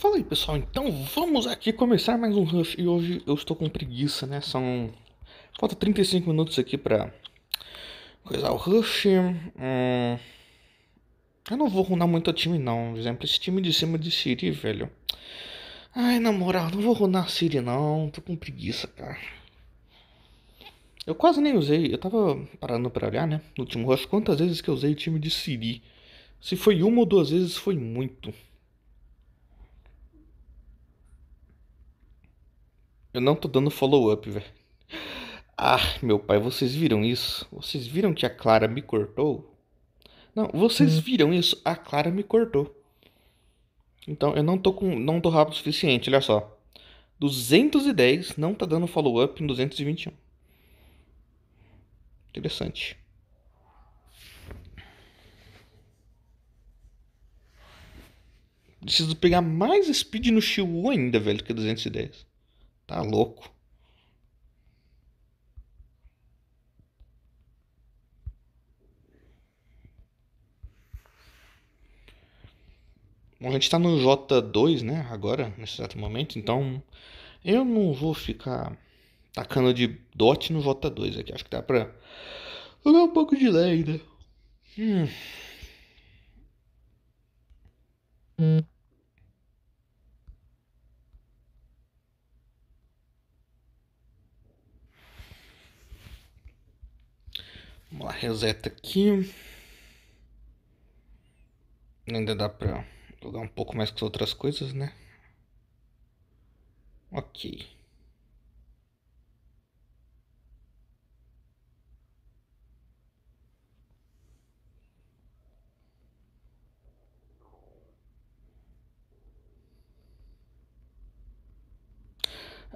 Fala aí pessoal, então vamos aqui começar mais um Rush e hoje eu estou com preguiça, né? São. Falta 35 minutos aqui pra coisar o Rush. Hum... Eu não vou runar muito o time, não, por exemplo. Esse time de cima de Siri, velho. Ai, na moral, não vou runar Siri, não. Tô com preguiça, cara. Eu quase nem usei, eu tava parando pra olhar, né? No último rush, quantas vezes que eu usei o time de Siri. Se foi uma ou duas vezes, foi muito. Eu não tô dando follow-up, velho. Ah, meu pai, vocês viram isso? Vocês viram que a Clara me cortou? Não, vocês hum. viram isso? A Clara me cortou. Então, eu não tô com, não tô rápido o suficiente, olha só. 210 não tá dando follow-up em 221. Interessante. Preciso pegar mais speed no Shiwu ainda, velho, que 210. Tá louco. Bom, a gente está no J2, né? Agora, nesse exato momento, então eu não vou ficar tacando de dot no J2 aqui. Acho que dá pra dar um pouco de lenda. Né? Hum. Hum. Vamos lá, reseta aqui. Ainda dá pra jogar um pouco mais com as outras coisas, né? Ok.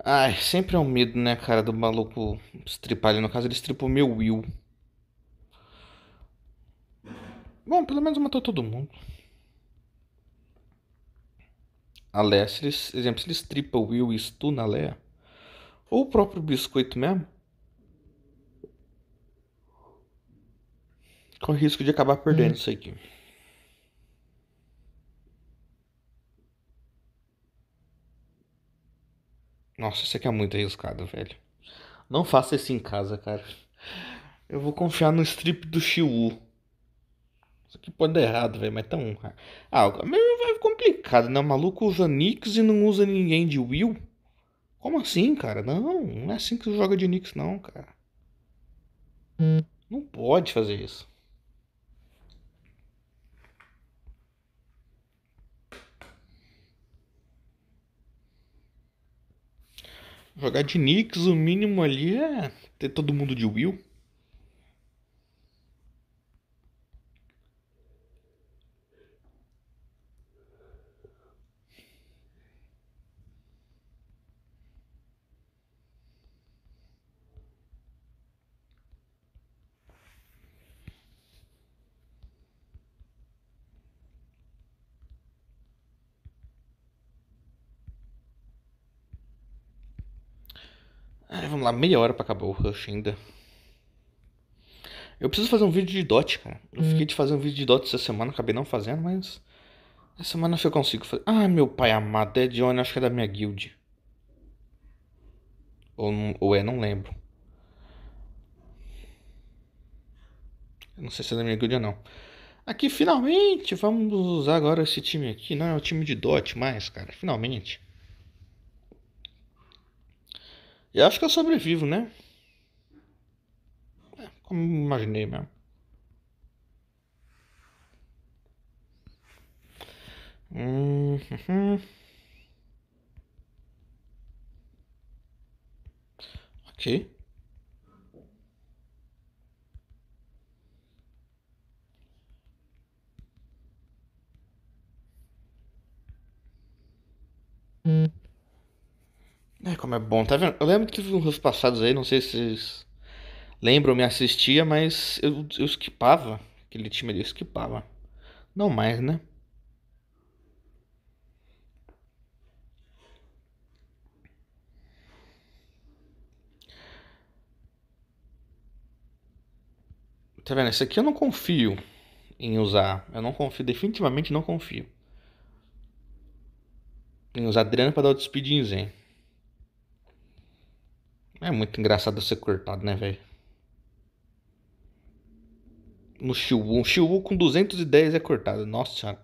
Ai, ah, é sempre é um medo, né, cara, do maluco stripar ali. No caso, ele stripou meu Will. Bom, pelo menos matou todo mundo. A Leia, se eles, exemplo, se eles tripa o Will e stun a Leia, ou o próprio biscoito mesmo, com risco de acabar perdendo hum. isso aqui. Nossa, isso aqui é muito arriscado, velho. Não faça isso em casa, cara. Eu vou confiar no strip do Shiwu. Isso aqui pode dar errado, velho, mas tão. Tá ah, é complicado, né? O maluco usa Nix e não usa ninguém de Will? Como assim, cara? Não, não é assim que você joga de Nix, não, cara. Não pode fazer isso. Jogar de Nix, o mínimo ali é ter todo mundo de Will. É, vamos lá, meia hora pra acabar o Rush ainda. Eu preciso fazer um vídeo de DOT, cara. Eu hum. fiquei de fazer um vídeo de DOT essa semana, acabei não fazendo, mas. Essa semana eu consigo fazer. Ah, meu pai amado, é de onde? Acho que é da minha guild. Ou, ou é, não lembro. Eu não sei se é da minha guild ou não. Aqui finalmente vamos usar agora esse time aqui. Não né? é o time de DOT mais, cara. Finalmente. Eu acho que eu sobrevivo, né? É, como imaginei mesmo. Hum, hum, hum. Ok. Mm-hmm. É, como é bom, tá vendo? Eu lembro que anos passados aí, não sei se vocês lembram, me assistia, mas eu, eu esquipava. Aquele time ali eu esquipava. Não mais, né? Tá vendo? Esse aqui eu não confio em usar. Eu não confio, definitivamente não confio. Em usar Adriano para dar o speed em Zen. É muito engraçado ser cortado, né, velho? No Shiwu. Um Shiwu com 210 é cortado. Nossa senhora.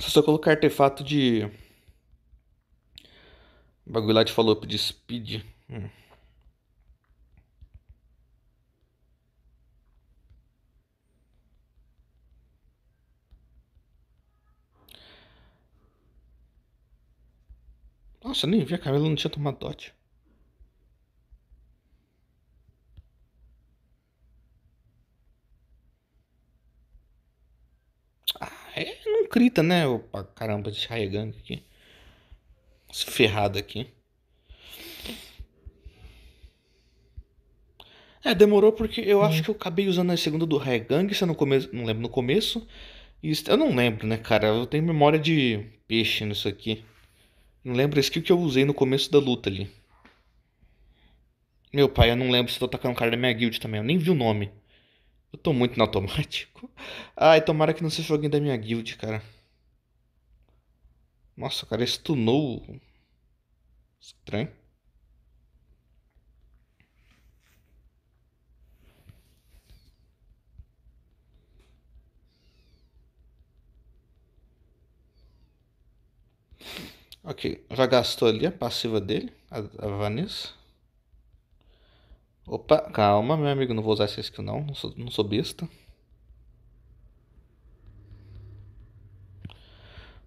Se eu colocar artefato de. O bagulho lá de falou de speed. Hum. Nossa, nem vi a Camila não tinha tomado dote. crita, né? Opa, caramba, descarregando aqui. Esse ferrado aqui. É, demorou porque eu hum. acho que eu acabei usando a segunda do Raegang, se eu não, come... não lembro no começo. eu não lembro, né, cara? Eu tenho memória de peixe nisso aqui. Não lembro a skill que eu usei no começo da luta ali. Meu pai, eu não lembro se eu tô atacando o cara da minha guild também. Eu nem vi o nome. Eu tô muito no automático. Ai, tomara que não seja alguém da minha guild, cara. Nossa, cara, stunou. Estranho. Ok, já gastou ali a passiva dele, a, a Vanessa. Opa, calma, meu amigo, não vou usar essa skill não, não sou, não sou besta.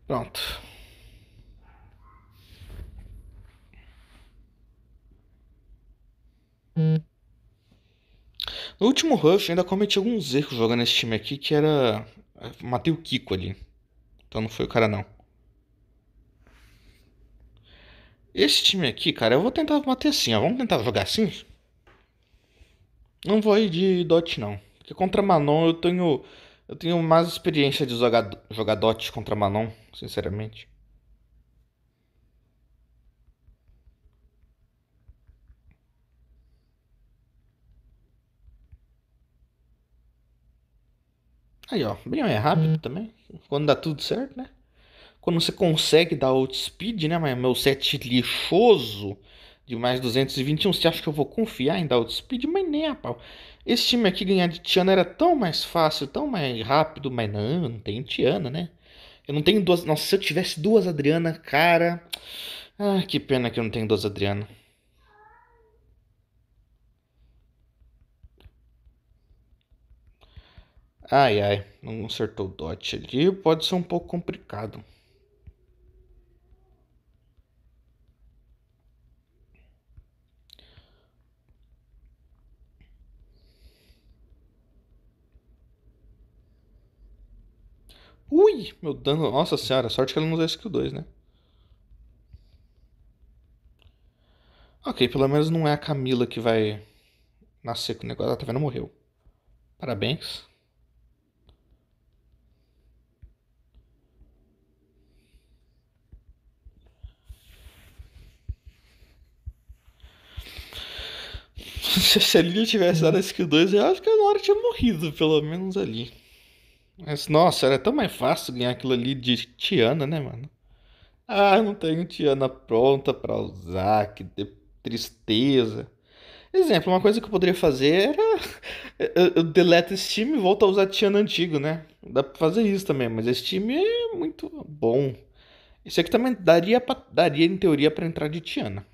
Pronto. No último rush ainda cometi alguns erros jogando esse time aqui que era... Eh, matei o Kiko ali. Então não foi o cara não. Esse time aqui, cara, eu vou tentar bater assim, ó. Vamos tentar jogar assim? Não vou ir de Dot, não. Porque contra Manon eu tenho. Eu tenho mais experiência de jogar, jogar Dot contra Manon, sinceramente. Aí, ó. Bem é rápido hum. também. Quando dá tudo certo, né? Quando você consegue dar outspeed, né? Mas meu set lixoso de mais 221. Você acha que eu vou confiar em Speed? Mas nem a pau. Esse time aqui ganhar de Tiana era tão mais fácil, tão mais rápido, mas não, não tem Tiana, né? Eu não tenho duas. Nossa, se eu tivesse duas Adriana, cara. Ah, que pena que eu não tenho duas Adriana. Ai, ai, não acertou o dot ali, pode ser um pouco complicado. meu dano. Nossa senhora, sorte que ela não usou skill 2, né? Ok, pelo menos não é a Camila que vai nascer com o negócio. Ela tá vendo? Morreu. Parabéns. Se a Lily tivesse dado a skill 2, eu acho que a Nora tinha morrido, pelo menos ali. Mas, nossa, era tão mais fácil ganhar aquilo ali de Tiana, né, mano? Ah, não tenho Tiana pronta pra usar, que tristeza. Exemplo, uma coisa que eu poderia fazer era. Eu, eu deleto esse time e volto a usar Tiana antigo, né? Dá pra fazer isso também, mas esse time é muito bom. Isso aqui também daria, pra, daria em teoria, para entrar de Tiana.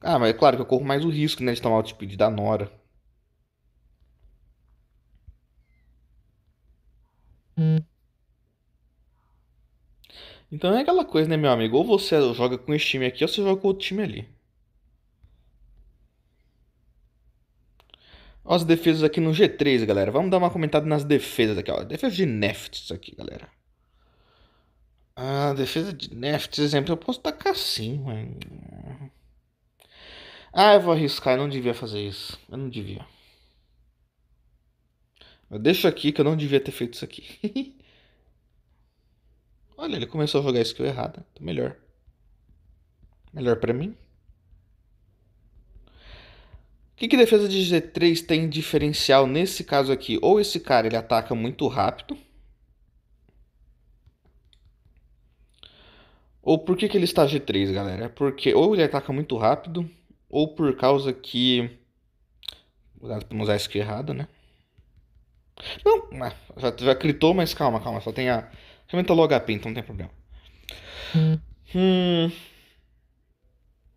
Ah, mas é claro que eu corro mais o risco, né, de tomar o speed da Nora. Então é aquela coisa, né, meu amigo? Ou você joga com esse time aqui ou você joga com outro time ali. Ó, as defesas aqui no G3, galera. Vamos dar uma comentada nas defesas aqui, ó. Defesa de Nefts aqui, galera. Ah defesa de Nefts, exemplo, eu posso tacar assim, mas... Ah, eu vou arriscar, eu não devia fazer isso. Eu não devia. Eu deixo aqui que eu não devia ter feito isso aqui. Olha, ele começou a jogar skill errada. Então, melhor. Melhor para mim. O que, que defesa de G3 tem diferencial nesse caso aqui? Ou esse cara ele ataca muito rápido. Ou por que, que ele está G3, galera? É porque ou ele ataca muito rápido, ou por causa que. Cuidado pra não usar isso skill errado, né? Não, já, já clitou, mas calma, calma. Só tem a ferramenta low HP, então não tem problema. Hum. hum.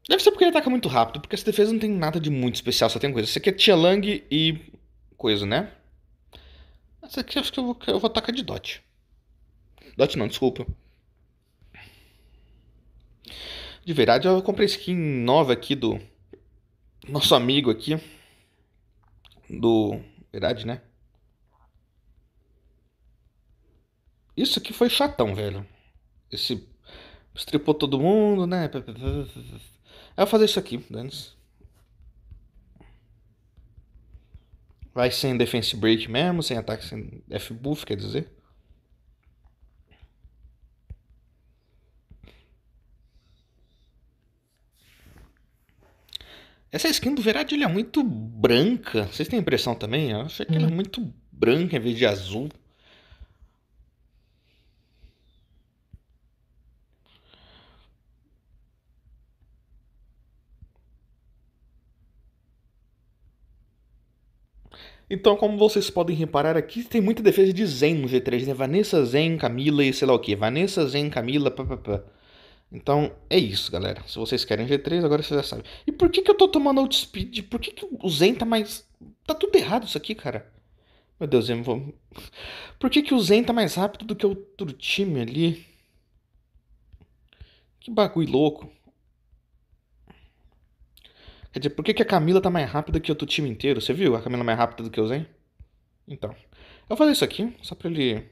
Deve ser porque ele ataca muito rápido, porque essa defesa não tem nada de muito especial, só tem coisa. Isso aqui é Tia Lang e coisa, né? Essa aqui eu acho que eu vou, eu vou atacar de Dot. Dot não, desculpa. De verdade, eu comprei skin nova aqui do nosso amigo aqui. Do. Verdade, né? Isso aqui foi chatão, velho. Esse. Estripou todo mundo, né? Eu vou fazer isso aqui, dane-se. Vai sem defense break mesmo, sem ataque, sem F-buff, quer dizer. Essa skin do Veradil é muito branca. Vocês têm impressão também? Eu achei que ela é uhum. muito branca em vez de azul. Então, como vocês podem reparar aqui, tem muita defesa de Zen no G3, né? Vanessa Zen, Camila e sei lá o que. Vanessa Zen, Camila, papapá. Então, é isso, galera. Se vocês querem G3, agora vocês já sabem. E por que, que eu tô tomando outspeed? Por que, que o Zen tá mais... Tá tudo errado isso aqui, cara. Meu Deus, eu vou... Por que, que o Zen tá mais rápido do que o outro time ali? Que bagulho louco. Quer é dizer, por que, que a Camila tá mais rápida que o outro time inteiro? Você viu a Camila mais rápida do que o Zen? Então. Eu vou fazer isso aqui, só pra ele.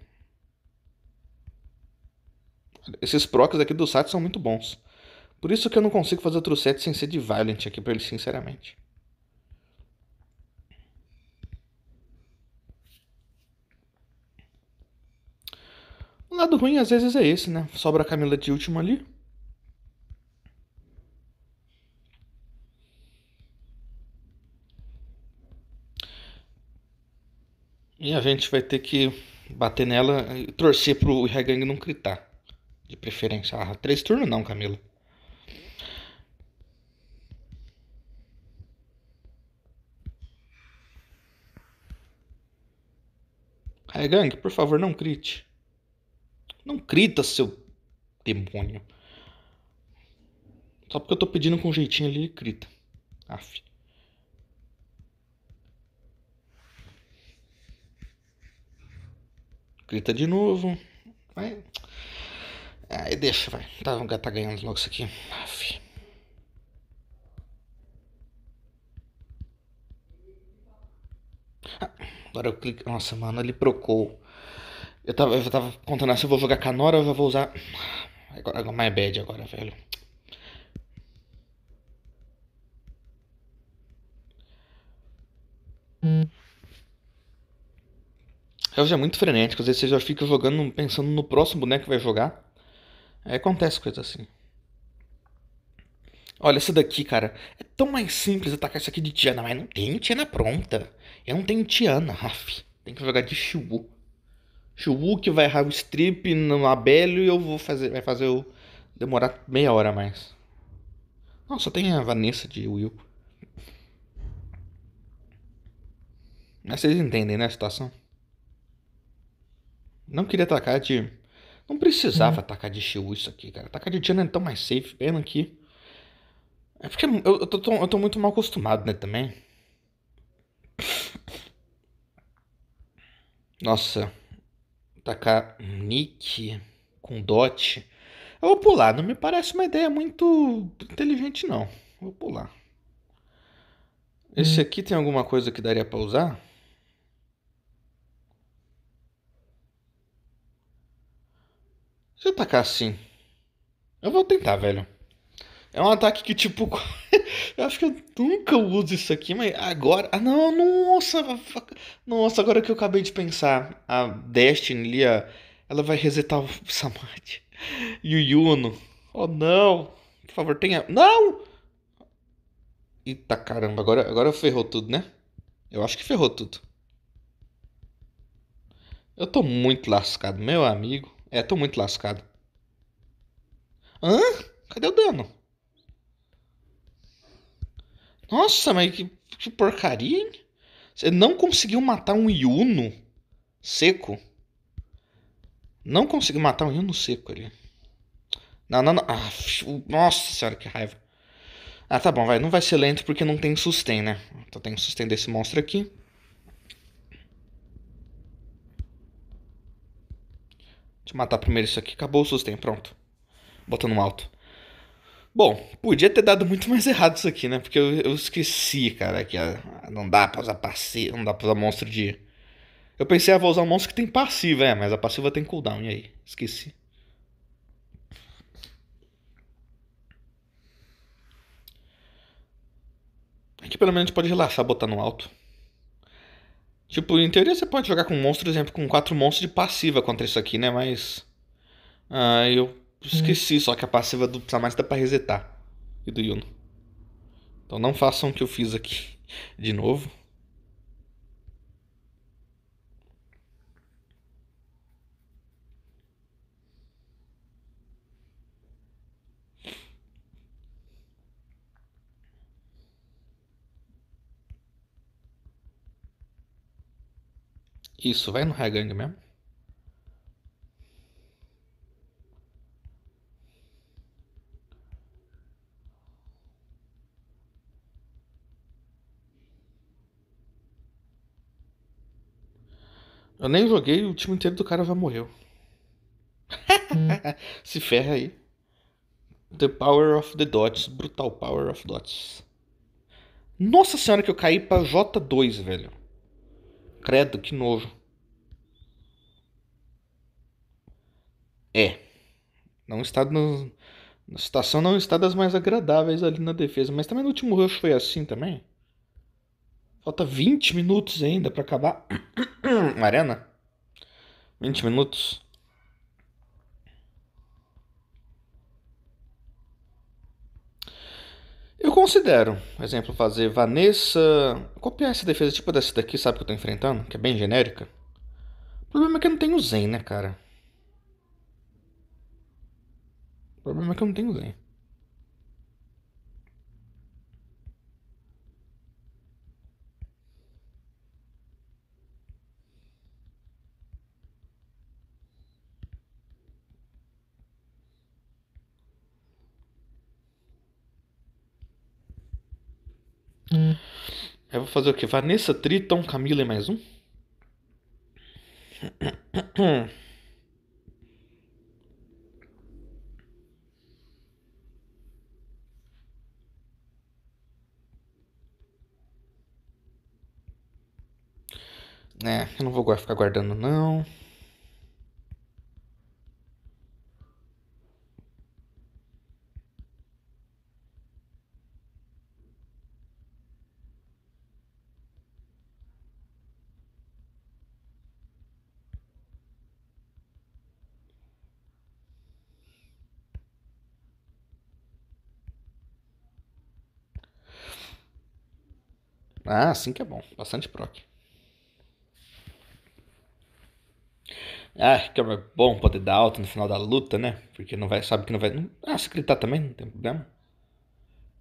Esses procs aqui do site são muito bons. Por isso que eu não consigo fazer outro set sem ser de Violent aqui pra ele, sinceramente. O lado ruim às vezes é esse, né? Sobra a Camila de último ali. E a gente vai ter que bater nela e torcer pro Regang não gritar. De preferência. Ah, três turnos não, Camila. Regang, por favor, não crite. Não crita, seu demônio. Só porque eu tô pedindo com um jeitinho ali, ele grita. Aff. Grita de novo. Vai. Aí deixa, vai. Tá, tá ganhando logo isso aqui. Aff. Ah, agora eu clico. Nossa, mano, ele procou. Eu tava, eu tava contando ah, se eu vou jogar Canora ou eu vou usar. Agora, my bad agora, velho jogos é muito frenético, às vezes você já fica jogando pensando no próximo boneco que vai jogar. É, acontece coisa assim. Olha, essa daqui, cara, é tão mais simples atacar isso aqui de Tiana, mas não tem Tiana pronta. Eu não tenho Tiana, Raf. Tem que jogar de Xiu. Shibu que vai errar o strip no Abelho e eu vou fazer. Vai fazer o demorar meia hora a mais. Não, só tem a Vanessa de Will. Mas vocês entendem, né, a situação? Não queria atacar de. Não precisava atacar de Xiu isso aqui, cara. Atacar de Diana é tão mais safe. Pena que. É porque eu, eu, tô, eu tô muito mal acostumado, né, também. Nossa. Atacar Nick com Dot. Eu vou pular. Não me parece uma ideia muito inteligente, não. Vou pular. Esse hum. aqui tem alguma coisa que daria pra usar? Se eu tacar assim. Eu vou tentar, velho. É um ataque que, tipo. eu acho que eu nunca uso isso aqui, mas agora. Ah, não, nossa! Nossa, agora que eu acabei de pensar. A Destiny ali, ela vai resetar o Samad. E o Yuno. Oh, não! Por favor, tenha. Não! Eita caramba, agora, agora ferrou tudo, né? Eu acho que ferrou tudo. Eu tô muito lascado, meu amigo. É, tô muito lascado. Hã? Cadê o dano? Nossa, mas que, que porcaria, hein? Você não conseguiu matar um Yuno seco? Não conseguiu matar um Yuno seco ali. Não, não, não. Ah, nossa senhora, que raiva. Ah, tá bom, vai. Não vai ser lento porque não tem sustain, né? Então tem sustain desse monstro aqui. Deixa eu matar primeiro isso aqui. Acabou o sustento, pronto. Bota no alto. Bom, podia ter dado muito mais errado isso aqui, né? Porque eu, eu esqueci, cara, que não dá pra usar passiva, não dá pra usar monstro de... Eu pensei, ah, vou usar um monstro que tem passiva, é, mas a passiva tem cooldown, e aí? Esqueci. Aqui é pelo menos pode relaxar, botar no alto. Tipo, em teoria você pode jogar com monstros, exemplo, com quatro monstros de passiva contra isso aqui, né? Mas. Ah, eu esqueci, hum. só que a passiva do Samaris tá dá pra resetar. E do Yuno. Então não façam o que eu fiz aqui de novo. Isso, vai no Hagang mesmo. Eu nem joguei, o time inteiro do cara já morreu. Se ferra aí. The Power of the Dots. Brutal Power of Dots. Nossa senhora que eu caí pra J2, velho. Credo, que nojo. É. Não está no, a situação não está das mais agradáveis ali na defesa, mas também no último rush foi assim também. Falta 20 minutos ainda para acabar. Arena? 20 minutos. Eu considero, por exemplo, fazer Vanessa. Copiar essa defesa tipo dessa daqui, sabe, que eu tô enfrentando, que é bem genérica. O problema é que eu não tenho Zen, né, cara? O problema é que eu não tenho ganho. Eu vou fazer o que? Vanessa Triton, Camila e mais um? né, eu não vou ficar guardando não. Ah, sim que é bom. Bastante proc. Ah, que é bom poder dar alto no final da luta, né? Porque não vai, sabe que não vai. ah, se gritar também, não tem problema.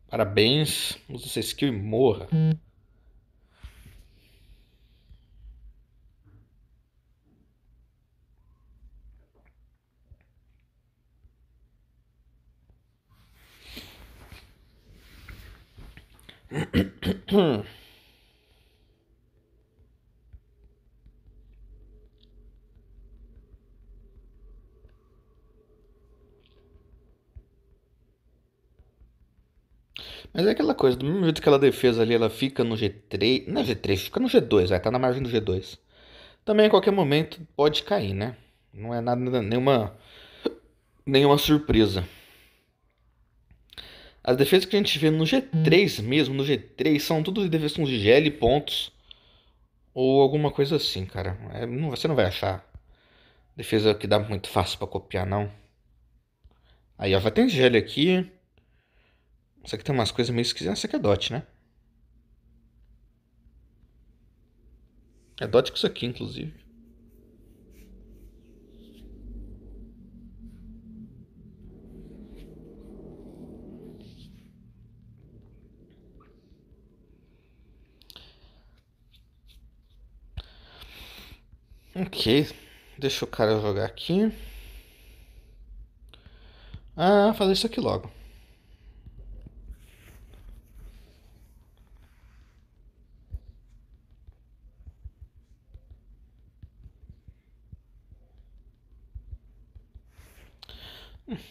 Parabéns, usa essa skill e morra. Mas é aquela coisa, do mesmo jeito que ela defesa ali, ela fica no G3. Não é G3, fica no G2, vai, tá na margem do G2. Também a qualquer momento pode cair, né? Não é nada, nenhuma, nenhuma surpresa. As defesas que a gente vê no G3 mesmo, no G3, são tudo de defesa de GL pontos. Ou alguma coisa assim, cara. É, não, você não vai achar defesa que dá muito fácil para copiar, não. Aí, ó, vai ter GL aqui. Isso aqui tem umas coisas meio esquisitas. Isso aqui é dot, né? É dot com isso aqui, inclusive. Ok, deixa o cara jogar aqui. Ah, fazer isso aqui logo.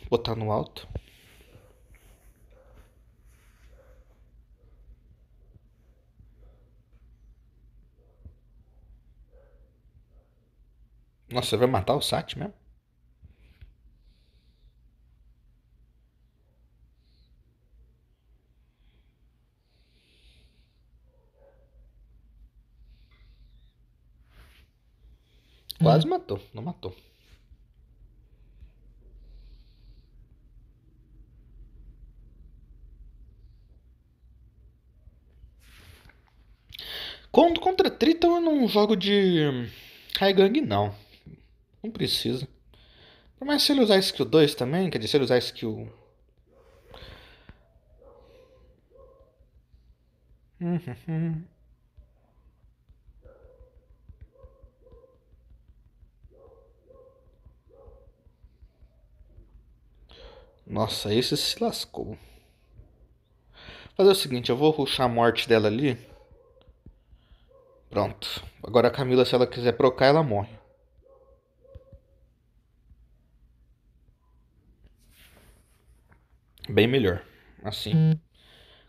botar no alto. Nossa, vai matar o Sat mesmo? Quase hum. matou, não matou. Conto contra Triton eu não jogo de high gang não. Não precisa. Mas se ele usar skill 2 também, quer dizer, se ele usar skill... Nossa, esse se lascou. Fazer o seguinte, eu vou ruxar a morte dela ali. Pronto. Agora a Camila, se ela quiser procar, ela morre. Bem melhor. Assim. Hum.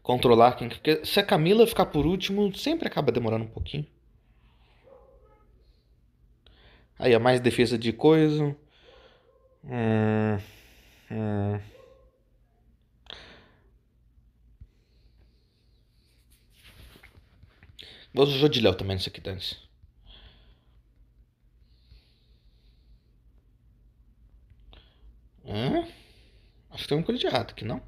Controlar quem quer. Se a Camila ficar por último, sempre acaba demorando um pouquinho. Aí, a mais defesa de coisa. Hum. Hum. Vamos usar de Léo também nisso aqui, Dance. Hã? Acho que tem alguma coisa de errado aqui, não?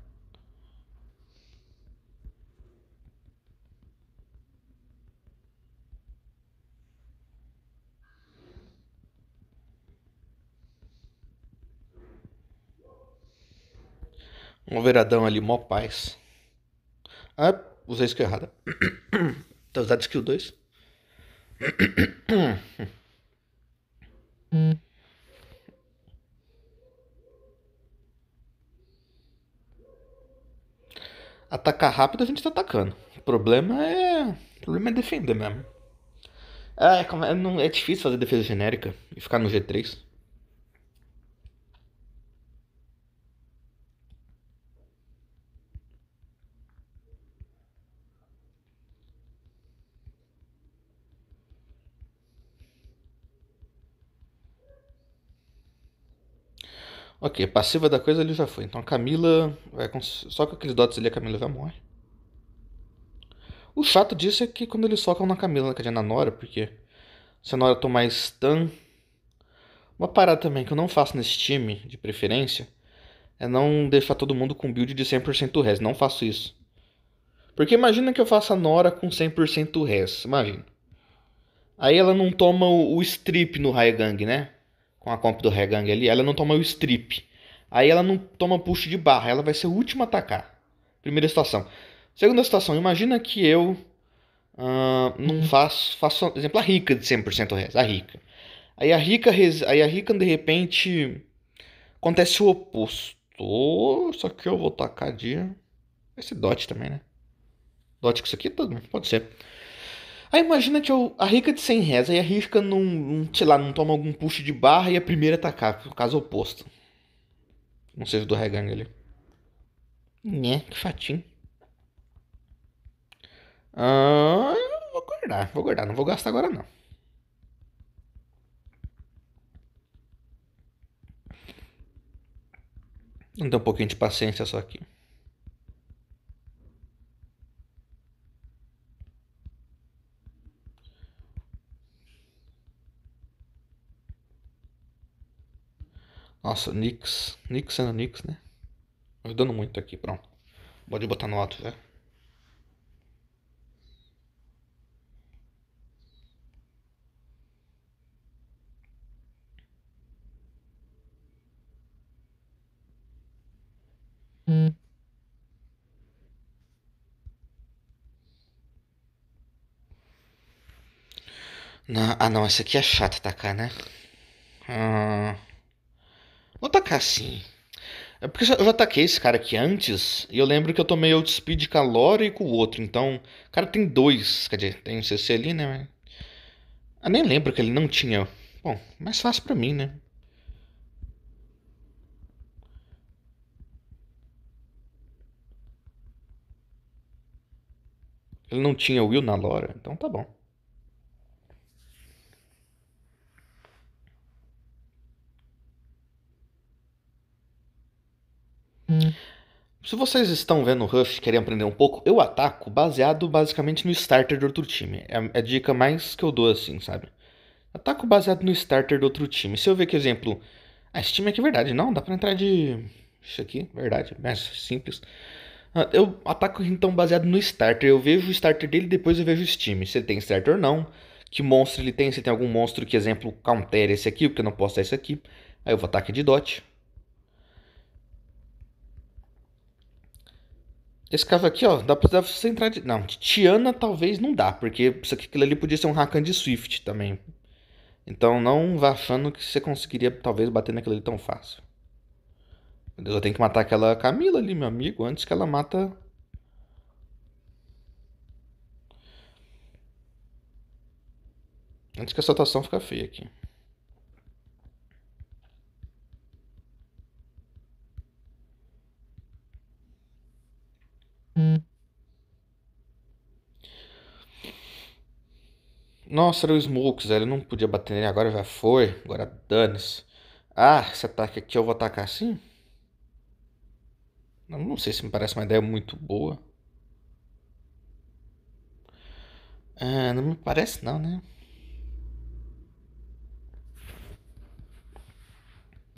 Um veradão ali, mó paz. Ah, usei isso que é errado. Tá usado skill 2. Atacar rápido a gente tá atacando. O problema é. O problema é defender mesmo. É, é, é difícil fazer defesa genérica e ficar no G3. Ok, a passiva da coisa ele já foi. Então a Camila. Vai Só com aqueles dots ali a Camila já morre. O chato disso é que quando eles socam na Camila, na é na Nora, porque se a Nora tomar stun. Uma parada também que eu não faço nesse time, de preferência, é não deixar todo mundo com build de 100% res. Não faço isso. Porque imagina que eu faça a Nora com 100% res. Imagina. Aí ela não toma o, strip no gang, né? com a comp do Regang ali, ela não toma o strip. Aí ela não toma push de barra, ela vai ser o último a atacar. Primeira situação. Segunda situação, imagina que eu uh, não uhum. faço, faço, por exemplo, a rica de 100% res, a rica. Aí a rica, aí a rica de repente acontece o oposto. Só que eu vou tacar de esse dot também, né? Dot com isso aqui, pode ser. Aí imagina que eu rica de 100 reais, aí a rica não sei lá, não toma algum push de barra e a primeira tacar, no é caso oposto. Não seja do reganho ali. Né, que fatinho. Ah, vou guardar, vou guardar, não vou gastar agora não. Não tem um pouquinho de paciência só aqui. Nossa, Nix. Nix sendo Nix, né? Ajudando muito aqui, pronto. Pode botar no alto, velho. Né? Hum. Não, ah não, essa aqui é chata, tá cá, né? Ah... Vou atacar sim. É porque eu já ataquei esse cara aqui antes, e eu lembro que eu tomei out speed com a e com o outro, então... O cara tem dois, quer dizer, tem um CC ali, né? Eu nem lembro que ele não tinha... Bom, mais fácil pra mim, né? Ele não tinha Will na Lora, então tá bom. Se vocês estão vendo Rush e querem aprender um pouco, eu ataco baseado basicamente no starter do outro time. É, é a, dica mais que eu dou assim, sabe? Ataco baseado no starter do outro time. Se eu ver que, exemplo, ah, esse time aqui é verdade, não, dá pra entrar de. Isso aqui, verdade, mais né? simples. Ah, eu ataco então baseado no starter. Eu vejo o starter dele, depois eu vejo os time Se ele tem starter ou não. Que monstro ele tem, se tem algum monstro que, exemplo, counter esse aqui, porque eu não posso dar esse aqui. Aí eu vou ataque de dot. Esse caso aqui, ó, dá pra você entrar de. Não, de Tiana talvez não dá, porque isso aqui, aquilo ali podia ser um Rakan de Swift também. Então não vá achando que você conseguiria talvez bater naquilo ali tão fácil. Meu Deus, eu tenho que matar aquela Camila ali, meu amigo, antes que ela mata. Antes que a situação fica feia aqui. Nossa, era o Smokes, ele não podia bater nele agora, já foi. Agora dane-se. Ah, esse ataque aqui eu vou atacar assim? Não, sei se me parece uma ideia muito boa. Ah, não me parece não, né?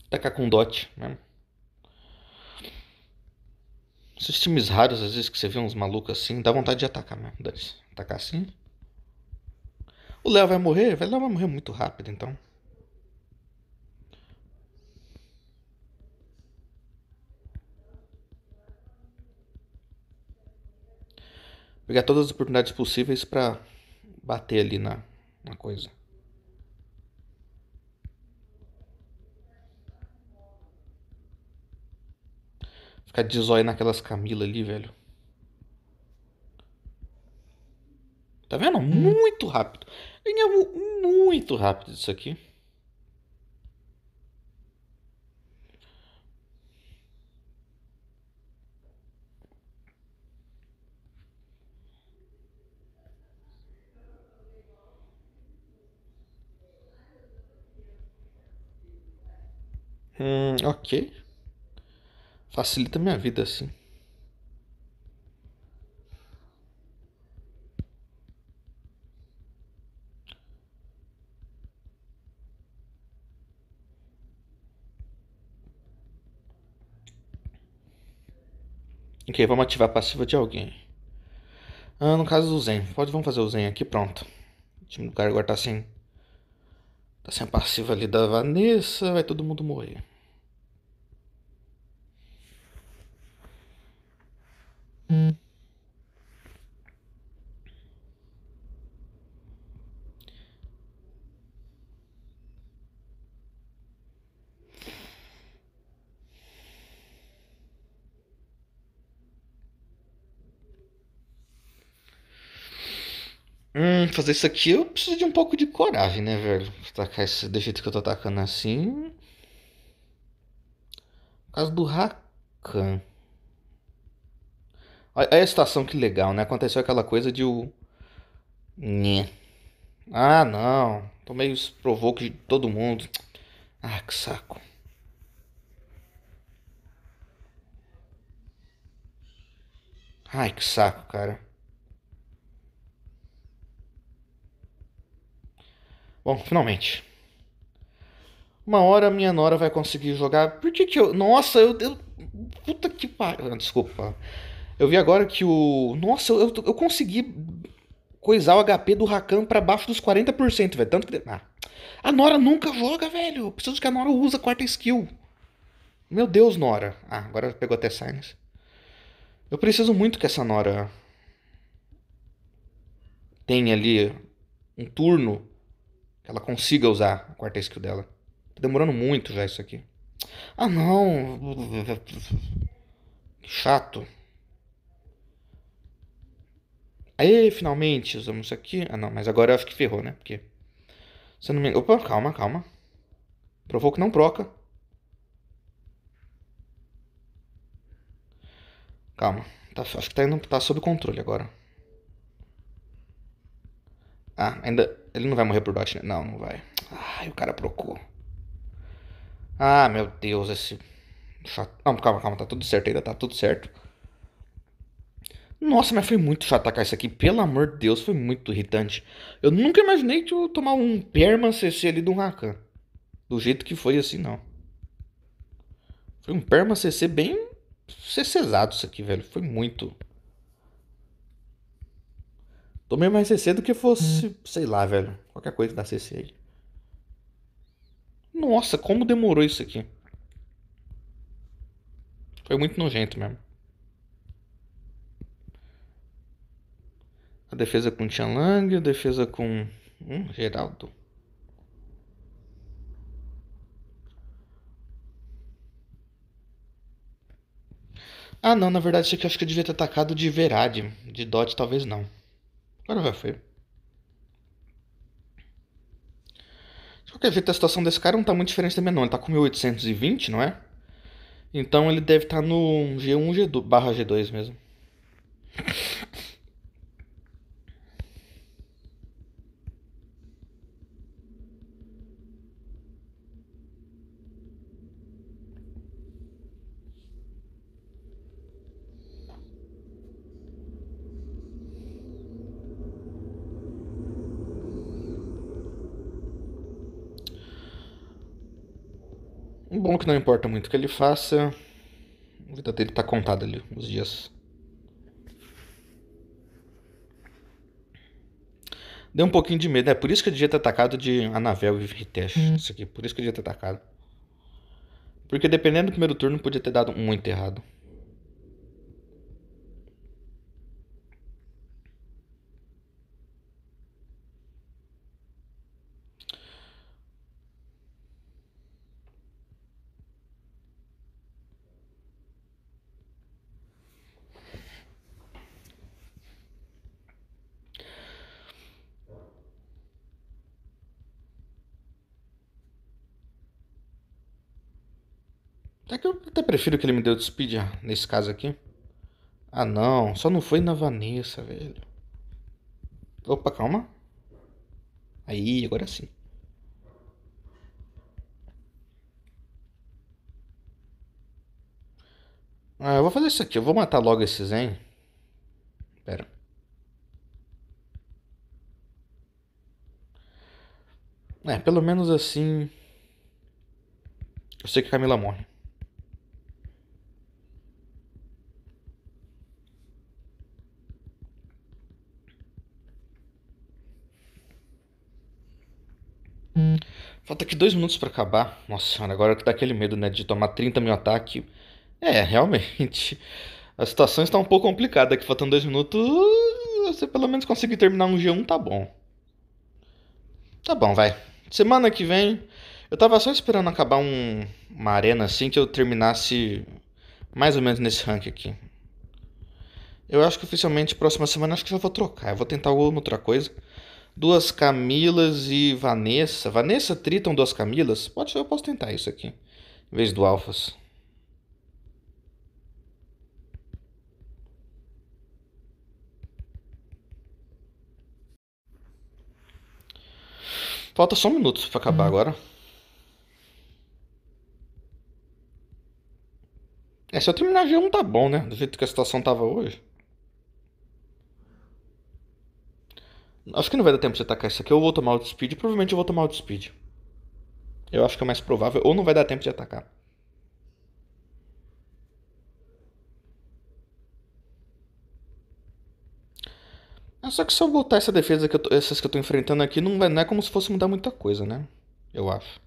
Atacar com dot mesmo. Né? Esses times raros, às vezes, que você vê uns malucos assim, dá vontade de atacar mesmo, dane Atacar assim. O Léo vai morrer? O Léo vai morrer muito rápido, então. Pegar todas as oportunidades possíveis para bater ali na, na coisa. Ficar de zóio naquelas Camila ali, velho. Tá vendo? Hum. Muito rápido. Ganhamos muito rápido isso aqui. Hum, ok. Facilita minha vida assim. Ok, vamos ativar a passiva de alguém. Ah, no caso do Zen. Pode, vamos fazer o Zen aqui, pronto. O time do cara agora tá sem... Tá sem a passiva ali da Vanessa, vai todo mundo morrer. Hum, fazer isso aqui eu preciso de um pouco de coragem, né, velho? Atacar esse do jeito que eu tô atacando assim. Por causa do Rakan. Olha a situação que legal, né? Aconteceu aquela coisa de o. Nhê. Ah, não. Tô meio provocado de todo mundo. Ah, que saco. Ai, que saco, cara. Bom, finalmente. Uma hora minha nora vai conseguir jogar. Por que que eu. Nossa, eu. eu... Puta que pariu. Desculpa. Eu vi agora que o. Nossa, eu, eu, eu consegui coisar o HP do Rakan para baixo dos 40%, velho. Tanto que. Ah. A Nora nunca joga, velho. Eu preciso que a Nora use a quarta skill. Meu Deus, Nora. Ah, agora pegou até Silence. Eu preciso muito que essa Nora tenha ali um turno que ela consiga usar a quarta skill dela. Tá demorando muito já isso aqui. Ah, não. Chato. Aí, finalmente, usamos isso aqui. Ah, não, mas agora eu acho que ferrou, né? Porque. Se eu não me engano. Opa, calma, calma. Provou que não proca, Calma. Tá, acho que tá, indo, tá sob controle agora. Ah, ainda. Ele não vai morrer por baixo, né? Não, não vai. Ai, o cara procou. Ah, meu Deus, esse. Não, calma, calma, tá tudo certo ainda, tá tudo certo. Nossa, mas foi muito chato atacar isso aqui. Pelo amor de Deus, foi muito irritante. Eu nunca imaginei que eu tomar um perma CC ali do Rakan. Do jeito que foi assim, não. Foi um perma CC bem CCzado isso aqui, velho. Foi muito. Tomei mais CC do que fosse, hum. sei lá, velho. Qualquer coisa da CC aí. Nossa, como demorou isso aqui. Foi muito nojento mesmo. A defesa com Tian Lang, a defesa com hum, Geraldo. Ah não, na verdade isso aqui eu acho que eu devia ter atacado de Verade. De Dot talvez não. Agora vai foi. De qualquer jeito, a situação desse cara não tá muito diferente da minha não. Ele tá com 1820, não é? Então ele deve estar tá no G1 G2, barra G2 mesmo. bom que não importa muito o que ele faça. A vida dele tá contada ali, os dias. Deu um pouquinho de medo, é né? por isso que eu devia ter atacado de Anavel e Ritesh. Hum. Isso aqui, por isso que eu devia ter atacado. Porque dependendo do primeiro turno, podia ter dado muito errado. Até que eu até prefiro que ele me deu de speed ah, nesse caso aqui. Ah não, só não foi na Vanessa, velho. Opa, calma. Aí, agora sim. Ah, eu vou fazer isso aqui. Eu vou matar logo esse Zen. Pera. É, pelo menos assim... Eu sei que a Camila morre. Falta aqui dois minutos para acabar. Nossa agora que dá aquele medo, né? De tomar 30 mil ataque. É, realmente. A situação está um pouco complicada. Aqui faltando dois minutos. Você pelo menos conseguir terminar um G1, tá bom. Tá bom, vai. Semana que vem. Eu tava só esperando acabar um, uma arena assim que eu terminasse mais ou menos nesse rank aqui. Eu acho que oficialmente próxima semana acho que já vou trocar. Eu vou tentar alguma outra coisa duas Camilas e Vanessa. Vanessa Triton, duas Camilas? Pode ser, eu posso tentar isso aqui. Em vez do Alfas. Falta só um minuto para acabar hum. agora. É, se eu terminar G1 tá bom, né? Do jeito que a situação tava hoje. Acho que não vai dar tempo de atacar isso aqui. Eu vou tomar o speed. Provavelmente eu vou tomar o speed. Eu acho que é mais provável. Ou não vai dar tempo de atacar. É só que se eu botar essa defesa que tô, essas que eu tô enfrentando aqui, não, vai, não é como se fosse mudar muita coisa, né? Eu acho.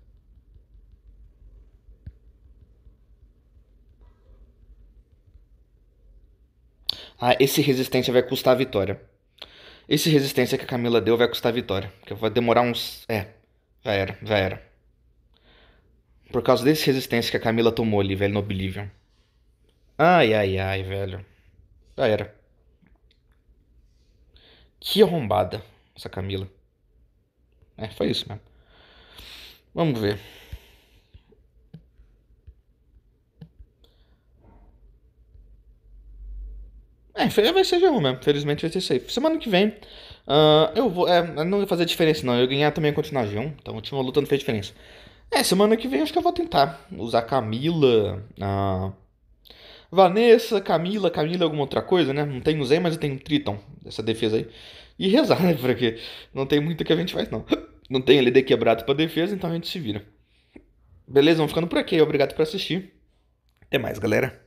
Ah, esse resistência vai custar a vitória. Esse resistência que a Camila deu vai custar vitória. Porque vai demorar uns. É, já era, já era. Por causa desse resistência que a Camila tomou ali, velho, no Oblivion. Ai, ai, ai, velho. Já era. Que arrombada essa Camila. É, foi isso mesmo. Vamos ver. É, é, vai ser G1 mesmo. Felizmente vai ser safe. Semana que vem, uh, eu vou. É, não ia fazer diferença, não. Eu ganhar também ia continuar G1. Então, a última luta não fez diferença. É, semana que vem acho que eu vou tentar usar Camila. Uh, Vanessa, Camila, Camila, é alguma outra coisa, né? Não tenho Zen, mas eu tenho Triton, essa defesa aí. E rezar, né? Porque não tem muito que a gente faz, não. Não tem LD quebrado pra defesa, então a gente se vira. Beleza, vamos ficando por aqui. Obrigado por assistir. Até mais, galera.